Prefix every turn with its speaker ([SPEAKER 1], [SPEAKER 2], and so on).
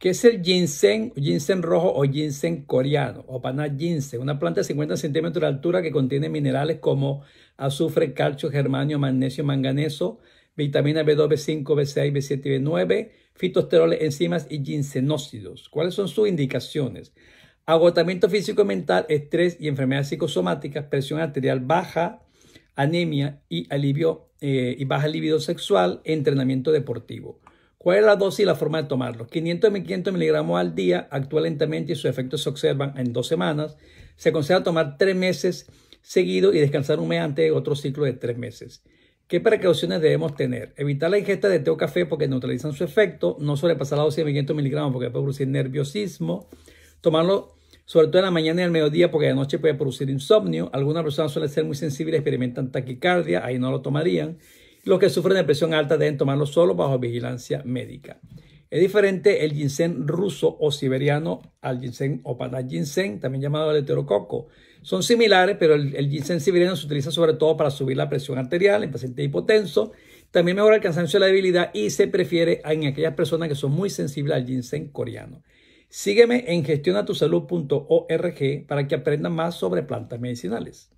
[SPEAKER 1] ¿Qué es el ginseng, ginseng rojo o ginseng coreano, o pana ginseng, una planta de 50 centímetros de altura que contiene minerales como azufre, calcio, germanio, magnesio, manganeso, vitamina B2, B5, B6, B7 y B9, fitosteroles, enzimas y ginsenócidos. ¿Cuáles son sus indicaciones? Agotamiento físico y mental, estrés y enfermedades psicosomáticas, presión arterial baja, anemia y alivio eh, y baja libido sexual, entrenamiento deportivo. ¿Cuál es la dosis y la forma de tomarlo? 500 a 1.500 miligramos al día actúa lentamente y sus efectos se observan en dos semanas. Se aconseja tomar tres meses seguido y descansar un mes antes de otro ciclo de tres meses. ¿Qué precauciones debemos tener? Evitar la ingesta de té o café porque neutralizan su efecto. No sobrepasar la dosis de 500 miligramos porque puede producir nerviosismo. Tomarlo sobre todo en la mañana y el mediodía porque de noche puede producir insomnio. Algunas personas suelen ser muy sensibles experimentan taquicardia. Ahí no lo tomarían. Los que sufren de presión alta deben tomarlo solo bajo vigilancia médica. Es diferente el ginseng ruso o siberiano al ginseng o para ginseng, también llamado heterococo. Son similares, pero el, ginseng siberiano se utiliza sobre todo para subir la presión arterial en pacientes hipotensos. También mejora el cansancio y la debilidad y se prefiere en aquellas personas que son muy sensibles al ginseng coreano. Sígueme en gestionatusalud.org para que aprendas más sobre plantas medicinales.